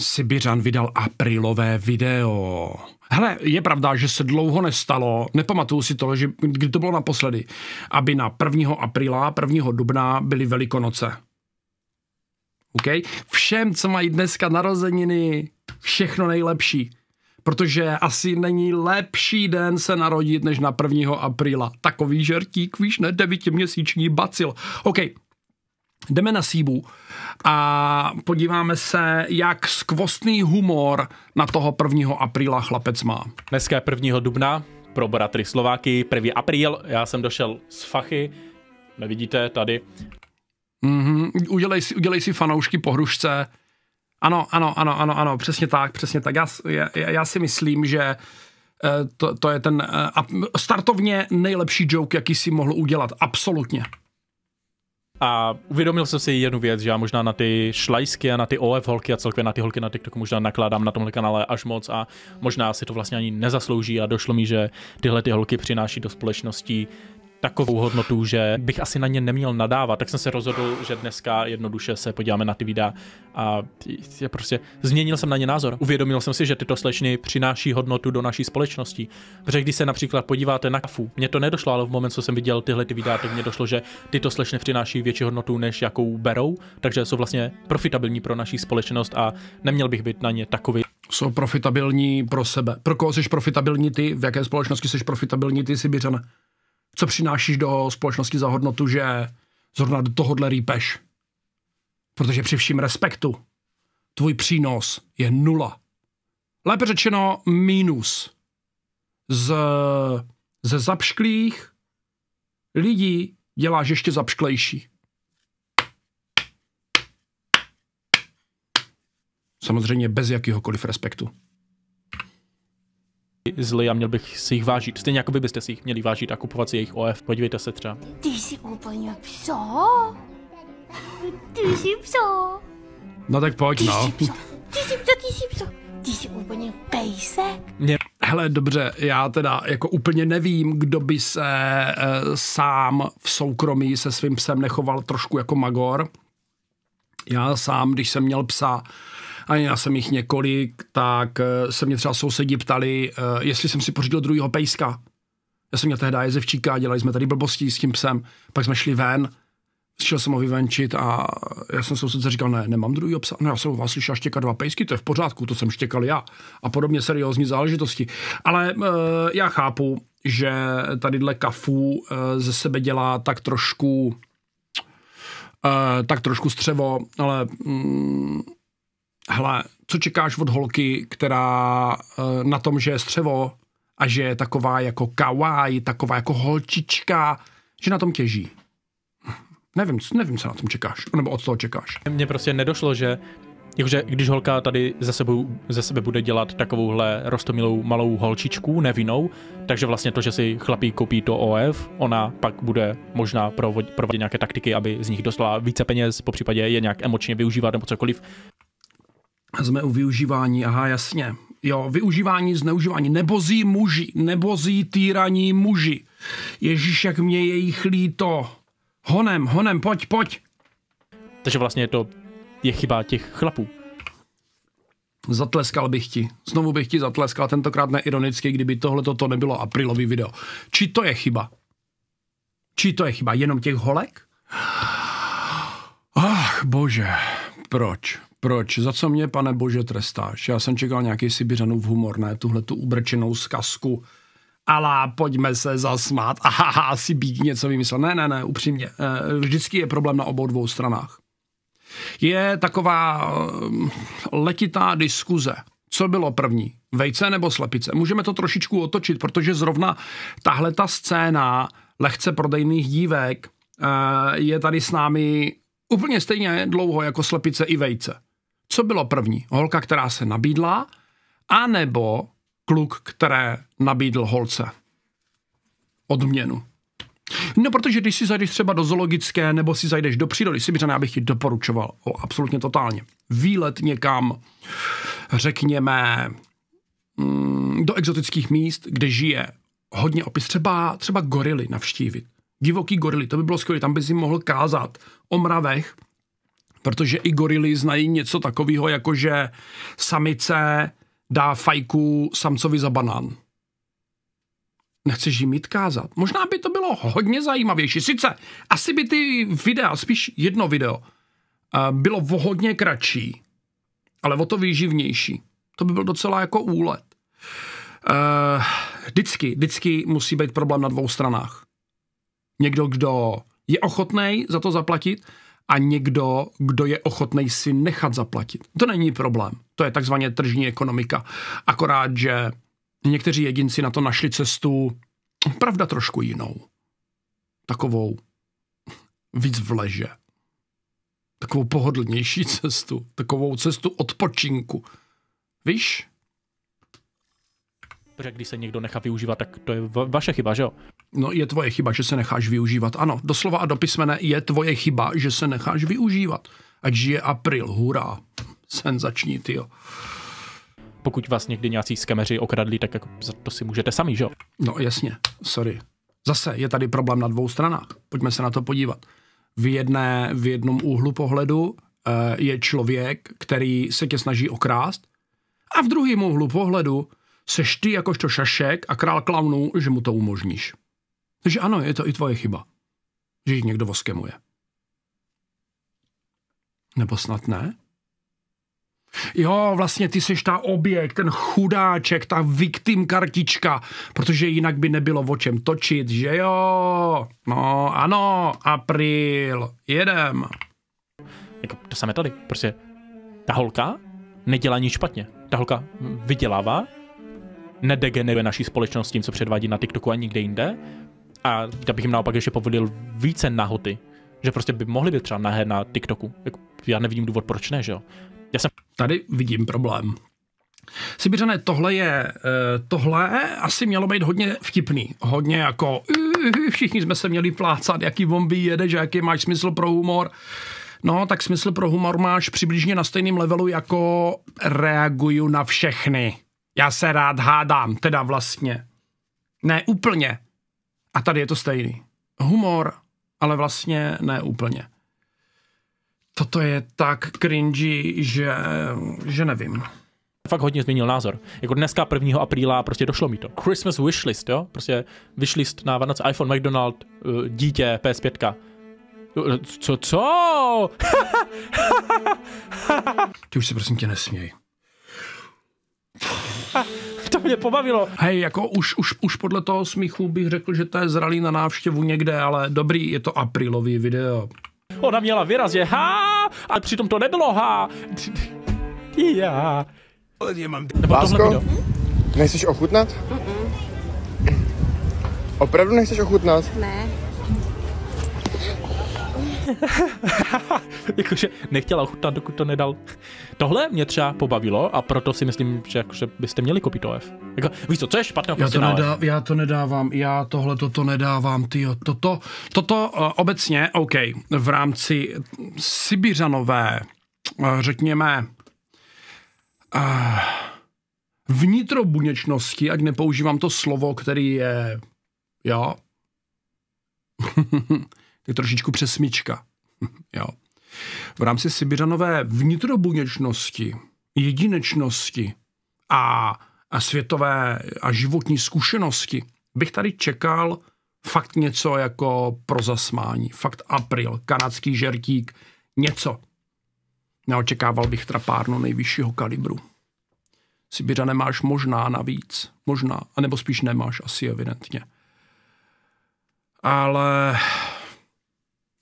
Sibiřan vydal aprilové video. Hele, je pravda, že se dlouho nestalo, nepamatuju si to, že, kdy to bylo naposledy, aby na 1. apríla, 1. dubna byly Velikonoce. OK? Všem, co mají dneska narozeniny, všechno nejlepší. Protože asi není lepší den se narodit než na 1. apríla. Takový žertík, víš, ne, devítiměsíční bacil. OK, Jdeme na Síbu a podíváme se, jak skvostný humor na toho 1. apríla chlapec má. Dneska je 1. dubna pro bratry Slováky, 1. apríl, já jsem došel z fachy, nevidíte tady. Mm-hmm. Udělej, si, udělej si fanoušky po hrušce. Ano, ano, ano, ano, ano, přesně tak, přesně tak. Já, já, já si myslím, že eh, to, to je ten eh, startovně nejlepší joke, jaký si mohl udělat. Absolutně. A uvědomil jsem si jednu věc, že já možná na ty šlajsky a na ty OF holky a celkově na ty holky na TikToku možná nakládám na tomhle kanále až moc a možná si to vlastně ani nezaslouží a došlo mi, že tyhle ty holky přináší do společnosti takovou hodnotu, že bych asi na ně neměl nadávat, tak jsem se rozhodl, že dneska jednoduše se podíváme na ty videa a je prostě změnil jsem na ně názor. Uvědomil jsem si, že tyto slečny přináší hodnotu do naší společnosti. Protože když se například podíváte na kafu, mně to nedošlo, ale v moment, co jsem viděl tyhle ty videa, tak mně došlo, že tyto slečny přináší větší hodnotu, než jakou berou, takže jsou vlastně profitabilní pro naší společnost a neměl bych být na ně takový jsou profitabilní pro sebe. Pro koho jsi profitabilní ty, v jaké společnosti jsi profitabilní ty, Sibiřana? co přinášíš do společnosti za hodnotu, že zrovna do tohohle rýpeš. Protože při vším respektu tvůj přínos je nula. Lépe řečeno mínus. Z, ze zapšklých lidí děláš ještě zapšklejší. Samozřejmě bez jakýhokoliv respektu zly a měl bych si jich vážit. Stejně jako vy byste si jich měli vážit a kupovat si jejich OF. Podívejte se třeba. Ty jsi úplně pso. Ty jsi pso. No tak pojď, ty no. Ty jsi pso, ty jsi pso. Ty jsi úplně pejsek. Mě... Hele, dobře, já teda jako úplně nevím, kdo by se e, sám v soukromí se svým psem nechoval trošku jako magor. Já sám, když jsem měl psa, a já jsem jich několik, tak eh, se mě třeba sousedi ptali, eh, jestli jsem si pořídil druhýho pejska. Já jsem měl tehdy jezevčíka, dělali jsme tady blbosti s tím psem, pak jsme šli ven, šel jsem ho vyvenčit a já jsem sousedce říkal, ne, nemám druhý psa, no já jsem vás slyšel štěkat dva pejsky, to je v pořádku, to jsem štěkal já a podobně seriózní záležitosti. Ale e, já chápu, že tadyhle kafu e, ze sebe dělá tak trošku e, tak trošku střevo, ale mm, hele, co čekáš od holky, která eh, na tom, že je střevo a že je taková jako kawaii, taková jako holčička, že na tom těží? Nevím, nevím, co na tom čekáš, nebo od toho čekáš. Mně prostě nedošlo, že Jakože když holka tady ze, sebou, ze sebe bude dělat takovouhle rostomilou malou holčičku, nevinou, takže vlastně to, že si chlapí koupí to OF, ona pak bude možná provodit, provádět nějaké taktiky, aby z nich dostala více peněz, po případě je nějak emočně využívat nebo cokoliv jsme u využívání, aha, jasně. Jo, využívání, zneužívání, nebozí muži, nebozí týraní muži. Ježíš, jak mě jejich líto. Honem, honem, pojď, pojď. Takže vlastně je to je chyba těch chlapů. Zatleskal bych ti. Znovu bych ti zatleskal, tentokrát neironicky, kdyby tohle to nebylo aprilový video. Či to je chyba? Či to je chyba? Jenom těch holek? Ach, bože. Proč? Proč? Za co mě, pane bože, trestáš? Já jsem čekal nějaký Sibiřanův humor, ne? Tuhle tu ubrčenou zkazku. ale pojďme se zasmát. Aha, si být něco vymyslel. Ne, ne, ne, upřímně. Eh, vždycky je problém na obou dvou stranách. Je taková eh, letitá diskuze. Co bylo první? Vejce nebo slepice? Můžeme to trošičku otočit, protože zrovna tahle ta scéna lehce prodejných dívek eh, je tady s námi Úplně stejně dlouho jako slepice i vejce. Co bylo první? Holka, která se nabídla, anebo kluk, které nabídl holce odměnu. No, protože když si zajdeš třeba do zoologické, nebo si zajdeš do přírody, si já bych ti doporučoval, o, absolutně totálně. Výlet někam, řekněme, mm, do exotických míst, kde žije hodně opis, třeba, třeba gorily navštívit divoký gorily, to by bylo skvělé, tam by si mohl kázat o mravech, protože i gorily znají něco takového, jako že samice dá fajku samcovi za banán. Nechceš jim mít kázat? Možná by to bylo hodně zajímavější. Sice, asi by ty videa, spíš jedno video, eh, bylo o hodně kratší, ale o to výživnější. To by byl docela jako úlet. Eh, vždycky, vždycky musí být problém na dvou stranách. Někdo, kdo je ochotný za to zaplatit a někdo, kdo je ochotný si nechat zaplatit. To není problém. To je takzvaně tržní ekonomika. Akorát, že někteří jedinci na to našli cestu, pravda trošku jinou. Takovou víc vleže, Takovou pohodlnější cestu. Takovou cestu odpočinku. Víš? Protože když se někdo nechá využívat, tak to je vaše chyba, že jo? No je tvoje chyba, že se necháš využívat. Ano, doslova a do písmene je tvoje chyba, že se necháš využívat. Ať je april, hurá. Senzační, tyjo. Pokud vás někdy nějací skameři okradli, tak jako to si můžete sami, že jo? No jasně, sorry. Zase je tady problém na dvou stranách. Pojďme se na to podívat. V, jedné, v jednom úhlu pohledu eh, je člověk, který se tě snaží okrást a v druhém úhlu pohledu seš ty jakožto šašek a král klaunů, že mu to umožníš. Takže ano, je to i tvoje chyba, že ji někdo voskemuje. Nebo snad ne? Jo, vlastně ty seš ta objekt, ten chudáček, ta victim kartička, protože jinak by nebylo o čem točit, že jo? No, ano, apríl, jedem. Jako to samé tady, prostě ta holka nedělá nic špatně. Ta holka vydělává, nedegeneruje naší společnost tím, co předvádí na TikToku a nikde jinde, a já bych jim naopak ještě povolil více nahoty, že prostě by mohli být třeba nahé na TikToku. Jako, já nevidím důvod, proč ne, že jo. Já jsem... Tady vidím problém. Sibiřané, tohle je, eh, tohle asi mělo být hodně vtipný, hodně jako všichni jsme se měli plácat, jaký bombí jede, že? jaký máš smysl pro humor. No, tak smysl pro humor máš přibližně na stejném levelu, jako reaguju na všechny. Já se rád hádám, teda vlastně. Ne, úplně. A tady je to stejný. Humor, ale vlastně ne úplně. Toto je tak cringy, že, že nevím fakt hodně změnil názor. Jako dneska 1. apríla prostě došlo mi to. Christmas wishlist, jo? Prostě wishlist na Vánoce, iPhone, McDonald, eh, dítě, PS5. Co, co? Ty už se prosím tě nesměj. to mě pobavilo. Hej, jako už, už, už podle toho smíchu bych řekl, že to je zralý na návštěvu někde, ale dobrý, je to aprilový video. Ona měla je ha, ale přitom to nebylo ha. Já. Já Lásko, nechceš ochutnat? Mm-mm. Opravdu nechceš ochutnat? Ne. jakože nechtěla ochutnat, dokud to nedal. Tohle mě třeba pobavilo a proto si myslím, že jakože byste měli kopit OF. Jako, víš co, co je špatného já to, nedá, já to nedávám, já tohle toto nedávám, ty Toto, toto uh, obecně, OK, v rámci Sibiřanové, uh, řekněme, uh, eh, vnitrobuněčnosti, ať nepoužívám to slovo, který je, jo, je trošičku přesmička. jo. V rámci Sibiřanové vnitrobuněčnosti, jedinečnosti a, a světové a životní zkušenosti bych tady čekal fakt něco jako pro zasmání. Fakt april, kanadský žertík, něco. Neočekával bych trapárnu nejvyššího kalibru. Sibiře nemáš možná navíc. Možná. A nebo spíš nemáš asi evidentně. Ale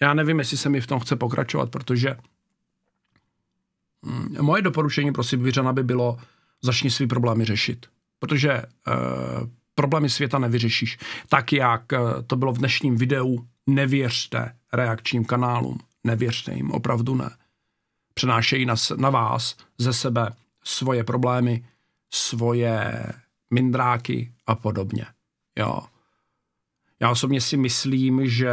já nevím, jestli se mi v tom chce pokračovat, protože hm, moje doporučení pro Sibiřana by bylo, začni svý problémy řešit. Protože e, problémy světa nevyřešíš. Tak, jak eh, to bylo v dnešním videu, nevěřte reakčním kanálům. Nevěřte jim, opravdu ne. Přenášejí na, na vás ze sebe svoje problémy, svoje mindráky a podobně. Jo. Já osobně si myslím, že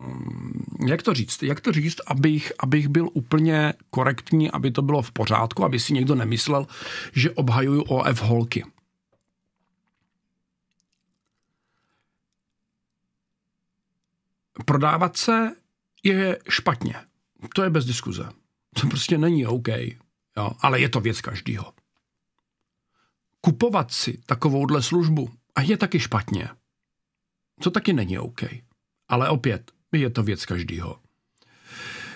Mm, jak to říct, jak to říct, abych, abych byl úplně korektní, aby to bylo v pořádku, aby si někdo nemyslel, že obhajuju OF holky. Prodávat se je špatně. To je bez diskuze. To prostě není OK. Jo, ale je to věc každýho. Kupovat si takovouhle službu a je taky špatně. To taky není OK. Ale opět, je to věc každýho.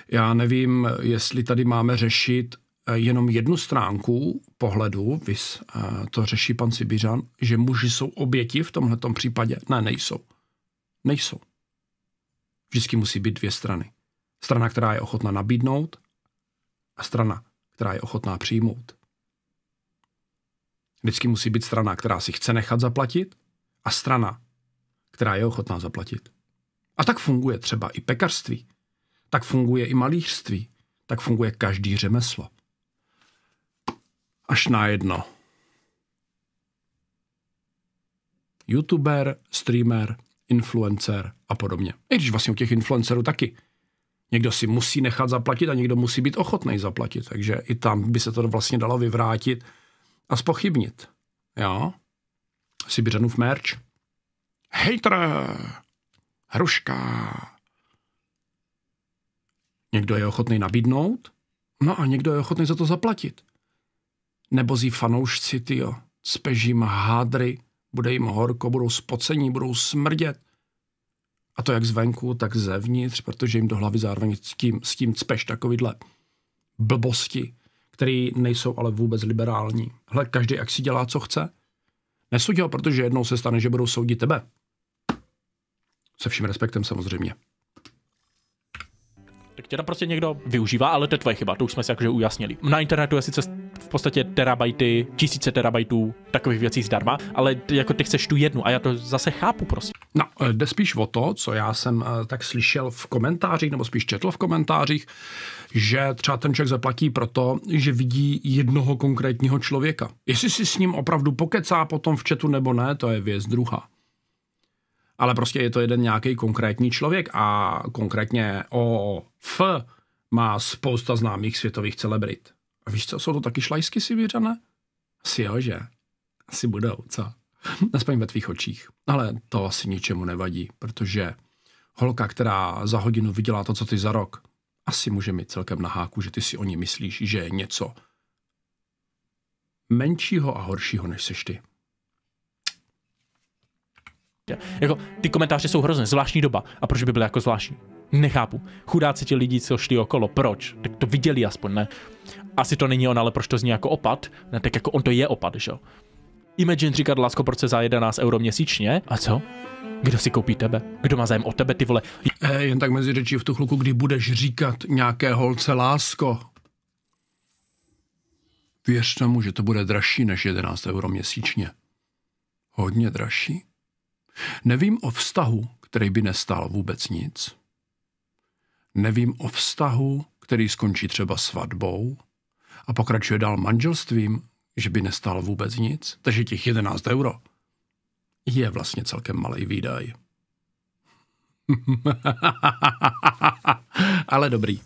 Já nevím, jestli tady máme řešit eh, jenom jednu stránku pohledu, vys, eh, to řeší pan Sibiřan, že muži jsou oběti v tomhle případě. Ne, nejsou. Nejsou. Vždycky musí být dvě strany. Strana, která je ochotná nabídnout a strana, která je ochotná přijmout. Vždycky musí být strana, která si chce nechat zaplatit a strana, která je ochotná zaplatit. A tak funguje třeba i pekarství. Tak funguje i malířství. Tak funguje každý řemeslo. Až na jedno. YouTuber, streamer, influencer a podobně. I když vlastně u těch influencerů taky. Někdo si musí nechat zaplatit a někdo musí být ochotný zaplatit. Takže i tam by se to vlastně dalo vyvrátit a spochybnit. Jo? Sibiřanův merch. Hejtre! hruška. Někdo je ochotný nabídnout, no a někdo je ochotný za to zaplatit. Nebo zí fanoušci, tyjo, spežím hádry, bude jim horko, budou spocení, budou smrdět. A to jak zvenku, tak zevnitř, protože jim do hlavy zároveň s tím, s tím cpeš takovýhle blbosti, které nejsou ale vůbec liberální. Hle, každý jak si dělá, co chce. Nesuď ho, protože jednou se stane, že budou soudit tebe. Se vším respektem samozřejmě. Tak tě tam prostě někdo využívá, ale to je tvoje chyba, to už jsme si jakože ujasnili. Na internetu je sice v podstatě terabajty, tisíce terabajtů takových věcí zdarma, ale ty, jako ty chceš tu jednu a já to zase chápu prostě. No, eh, jde spíš o to, co já jsem eh, tak slyšel v komentářích, nebo spíš četl v komentářích, že třeba ten člověk zaplatí proto, že vidí jednoho konkrétního člověka. Jestli si s ním opravdu pokecá potom v četu nebo ne, to je věc druhá ale prostě je to jeden nějaký konkrétní člověk a konkrétně o F má spousta známých světových celebrit. A víš co, jsou to taky šlajsky vyřané? Asi jo, že? Asi budou, co? Aspoň ve tvých očích. Ale to asi ničemu nevadí, protože holka, která za hodinu viděla to, co ty za rok, asi může mít celkem na háku, že ty si o ní myslíš, že je něco menšího a horšího, než seš ty. Jako, ty komentáře jsou hrozné, zvláštní doba. A proč by byly jako zvláštní? Nechápu. Chudáci ti lidi, co šli okolo, proč? Tak to viděli aspoň, ne? Asi to není on, ale proč to zní jako opad? Ne, tak jako on to je opad, že jo? Imagine říkat lásko se za 11 euro měsíčně. A co? Kdo si koupí tebe? Kdo má zájem o tebe, ty vole? Hey, eh, jen tak mezi řečí v tu chluku, kdy budeš říkat nějaké holce lásko. Věř tomu, že to bude dražší než 11 euro měsíčně. Hodně dražší. Nevím o vztahu, který by nestál vůbec nic. Nevím o vztahu, který skončí třeba svatbou a pokračuje dál manželstvím, že by nestál vůbec nic. Takže těch 11 euro je vlastně celkem malý výdaj. Ale dobrý.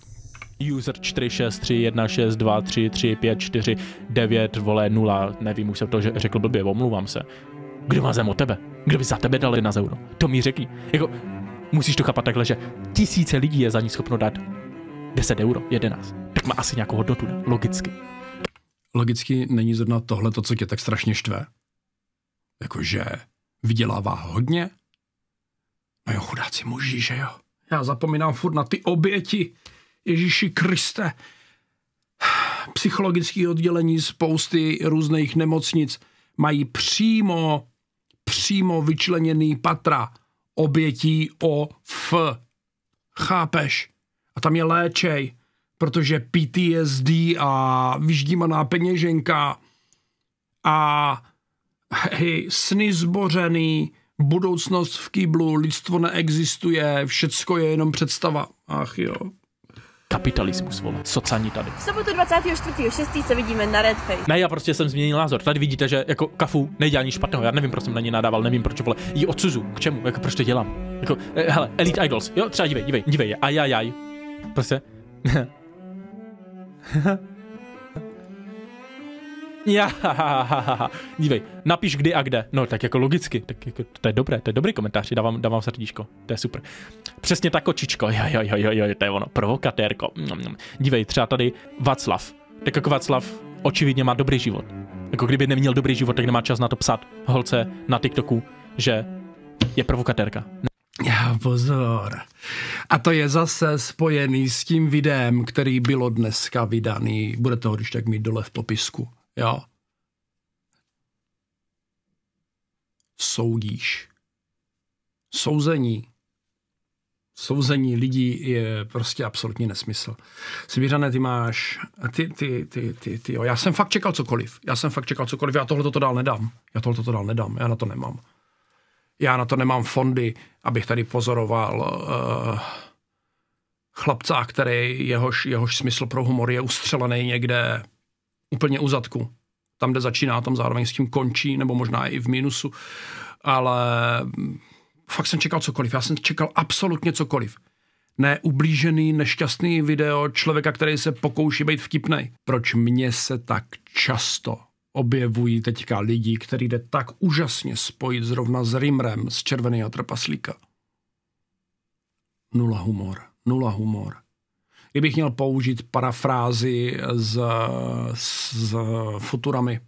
User 46316233549 vole 0, nevím, už jsem to že řekl blbě, omlouvám se. Kdo má zem o tebe? Kdo by za tebe dal na euro? To mi řekni. Jako, musíš to chápat takhle, že tisíce lidí je za ní schopno dát 10 euro, 11. Tak má asi nějakou hodnotu, ne? Logicky. Logicky není zrovna tohle to, co tě tak strašně štve. Jakože vydělává hodně? No jo, chudáci muži, že jo? Já zapomínám furt na ty oběti. Ježíši Kriste. Psychologické oddělení spousty různých nemocnic mají přímo přímo vyčleněný patra obětí o F. Chápeš? A tam je léčej, protože PTSD a vyždímaná peněženka a hej, sny zbořený, budoucnost v kýblu, lidstvo neexistuje, všecko je jenom představa. Ach jo kapitalismus, vole. Socani tady. V sobotu 24.6. se vidíme na Red Face. Ne, já prostě jsem změnil názor. Tady vidíte, že jako kafu nedělá nic špatného. Já nevím, proč jsem na ní nadával, nevím, proč vole. Jí odsuzu, k čemu, jako proč to dělám. Jako, eh, hele, Elite Idols, jo, třeba dívej, dívej, dívej, ajajaj. Prostě. Já, dívej, napiš kdy a kde. No tak jako logicky, tak jako, to je dobré, to je dobrý komentář, dávám, dávám srdíčko, to je super. Přesně ta kočičko, jo, jo, jo, jo, jo to je ono, provokatérko. Dívej, třeba tady Václav. Tak jako Václav očividně má dobrý život. Jako kdyby neměl dobrý život, tak nemá čas na to psát holce na TikToku, že je provokatérka. Já pozor. A to je zase spojený s tím videem, který bylo dneska vydaný. Budete ho když tak mít dole v popisku. Jo. Soudíš. Souzení. Souzení lidí je prostě absolutní nesmysl. Sibířané, ty máš, ty, ty, ty, ty, ty, jo. já jsem fakt čekal cokoliv. Já jsem fakt čekal cokoliv, já tohle to dál nedám. Já tohle to dál nedám, já na to nemám. Já na to nemám fondy, abych tady pozoroval uh, chlapca, který jehož, jehož smysl pro humor je ustřelený někde úplně u zadku. Tam, kde začíná, tam zároveň s tím končí, nebo možná i v mínusu. Ale fakt jsem čekal cokoliv. Já jsem čekal absolutně cokoliv. Ne ublížený, nešťastný video člověka, který se pokouší být vtipný. Proč mě se tak často objevují teďka lidi, který jde tak úžasně spojit zrovna s Rimrem z Červeného trpaslíka? Nula humor, nula humor kdybych měl použít parafrázi z, z Futurami.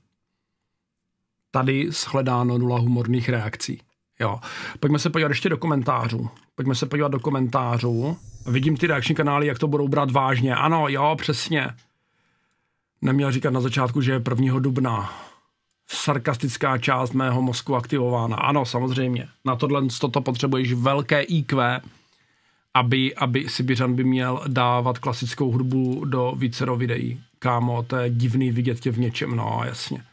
Tady shledáno nula humorných reakcí. Jo. Pojďme se podívat ještě do komentářů. Pojďme se podívat do komentářů. Vidím ty reakční kanály, jak to budou brát vážně. Ano, jo, přesně. Neměl říkat na začátku, že je 1. dubna. Sarkastická část mého mozku aktivována. Ano, samozřejmě. Na tohle toto potřebuješ velké IQ, aby, aby Sibiřan by měl dávat klasickou hudbu do vícero videí. Kámo, to je divný vidět tě v něčem, no jasně.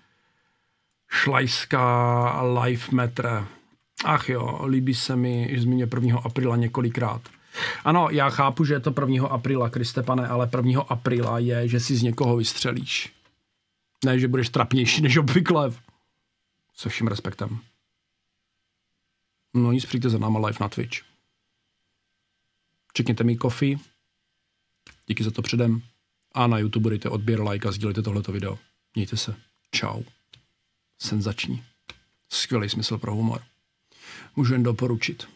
Šlajská live metre. Ach jo, líbí se mi, že zmíně 1. apríla několikrát. Ano, já chápu, že je to 1. apríla, Kristepane, ale 1. apríla je, že si z někoho vystřelíš. Ne, že budeš trapnější než obvykle. Se vším respektem. No nic, přijďte za náma live na Twitch. Čekněte mi kofi. Díky za to předem. A na YouTube dejte odběr, like a sdílejte tohleto video. Mějte se. Čau. Senzační. Skvělý smysl pro humor. Můžu jen doporučit.